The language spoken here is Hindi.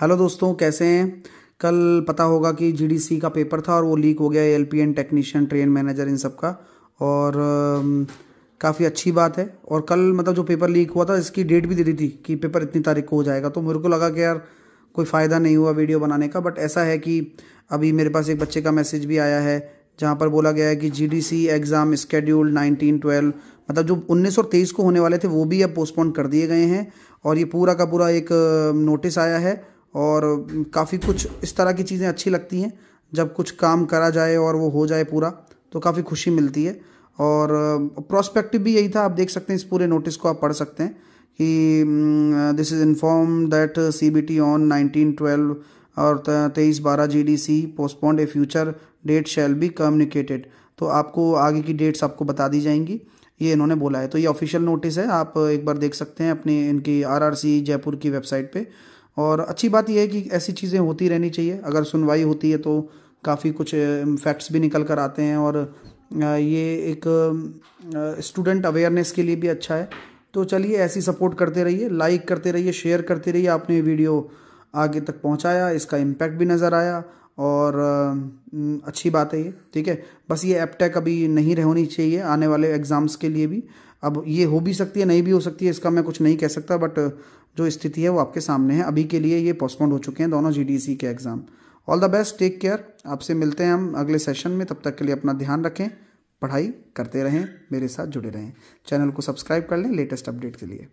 हेलो दोस्तों कैसे हैं कल पता होगा कि जीडीसी का पेपर था और वो लीक हो गया L P N technician train manager इन सब का और काफ़ी अच्छी बात है और कल मतलब जो पेपर लीक हुआ था इसकी डेट भी दे दी थी कि पेपर इतनी तारीख को हो जाएगा तो मेरे को लगा कि यार कोई फ़ायदा नहीं हुआ वीडियो बनाने का बट ऐसा है कि अभी मेरे पास एक बच्चे का मैसेज भी आया है जहाँ पर बोला गया है कि जी एग्ज़ाम स्केड्यूल नाइनटीन ट्वेल्व मतलब जो उन्नीस और तेईस को होने वाले थे वो भी अब पोस्टपोन कर दिए गए हैं और ये पूरा का पूरा एक नोटिस आया है और काफ़ी कुछ इस तरह की चीज़ें अच्छी लगती हैं जब कुछ काम करा जाए और वो हो जाए पूरा तो काफ़ी खुशी मिलती है और प्रोस्पेक्टिव भी यही था आप देख सकते हैं इस पूरे नोटिस को आप पढ़ सकते हैं कि this is inform that C B T on nineteen twelve और तेईस बारह G D C postponed a future date shall be communicated तो आपको आगे की डेट्स आपको बता दी जाएंगी ये इन्होंने बोला है तो ये ऑफिशियल नोटिस है आप एक बार देख सकते हैं अपने इनकी आर आर सी जयपुर की वेबसाइट पर और अच्छी बात यह है कि ऐसी चीज़ें होती रहनी चाहिए अगर सुनवाई होती है तो काफ़ी कुछ फैक्ट्स भी निकल कर आते हैं और ये एक स्टूडेंट अवेयरनेस के लिए भी अच्छा है तो चलिए ऐसी सपोर्ट करते रहिए लाइक करते रहिए शेयर करते रहिए आपने वीडियो आगे तक पहुंचाया इसका इम्पैक्ट भी नज़र आया और अच्छी बात है ये ठीक है बस ये एपटेक अभी नहीं रहनी चाहिए आने वाले एग्ज़ाम्स के लिए भी अब ये हो भी सकती है नहीं भी हो सकती है इसका मैं कुछ नहीं कह सकता बट जो स्थिति है वो आपके सामने है अभी के लिए ये पोस्टपोन हो चुके हैं दोनों जी के exam all the best take care आपसे मिलते हैं हम अगले सेशन में तब तक के लिए अपना ध्यान रखें पढ़ाई करते रहें मेरे साथ जुड़े रहें चैनल को सब्सक्राइब कर लें लेटेस्ट अपडेट के लिए